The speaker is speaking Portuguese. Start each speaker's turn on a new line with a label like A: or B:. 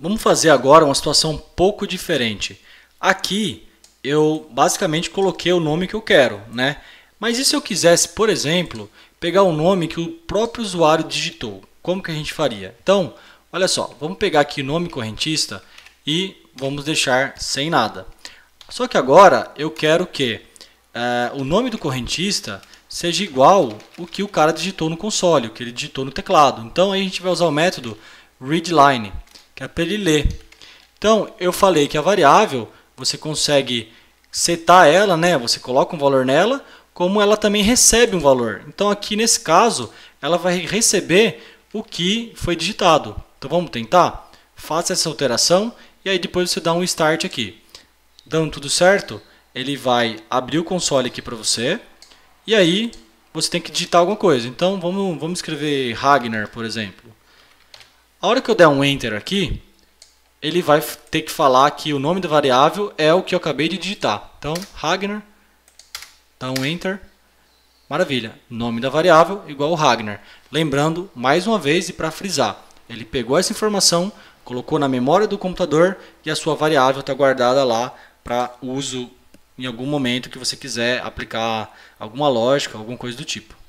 A: Vamos fazer agora uma situação um pouco diferente. Aqui eu basicamente coloquei o nome que eu quero, né? Mas e se eu quisesse, por exemplo, pegar o nome que o próprio usuário digitou? Como que a gente faria? Então, olha só, vamos pegar aqui o nome correntista e vamos deixar sem nada. Só que agora eu quero que é, o nome do correntista seja igual o que o cara digitou no console, o que ele digitou no teclado. Então aí a gente vai usar o método readline que é para ele ler. Então, eu falei que a variável, você consegue setar ela, né? Você coloca um valor nela, como ela também recebe um valor. Então, aqui nesse caso, ela vai receber o que foi digitado. Então, vamos tentar? Faça essa alteração e aí depois você dá um start aqui. Dando tudo certo, ele vai abrir o console aqui para você. E aí, você tem que digitar alguma coisa. Então, vamos, vamos escrever Ragnar, por exemplo. A hora que eu der um Enter aqui, ele vai ter que falar que o nome da variável é o que eu acabei de digitar. Então, Ragnar, dá um Enter. Maravilha. Nome da variável igual Ragnar. Lembrando, mais uma vez e para frisar, ele pegou essa informação, colocou na memória do computador e a sua variável está guardada lá para uso em algum momento que você quiser aplicar alguma lógica, alguma coisa do tipo.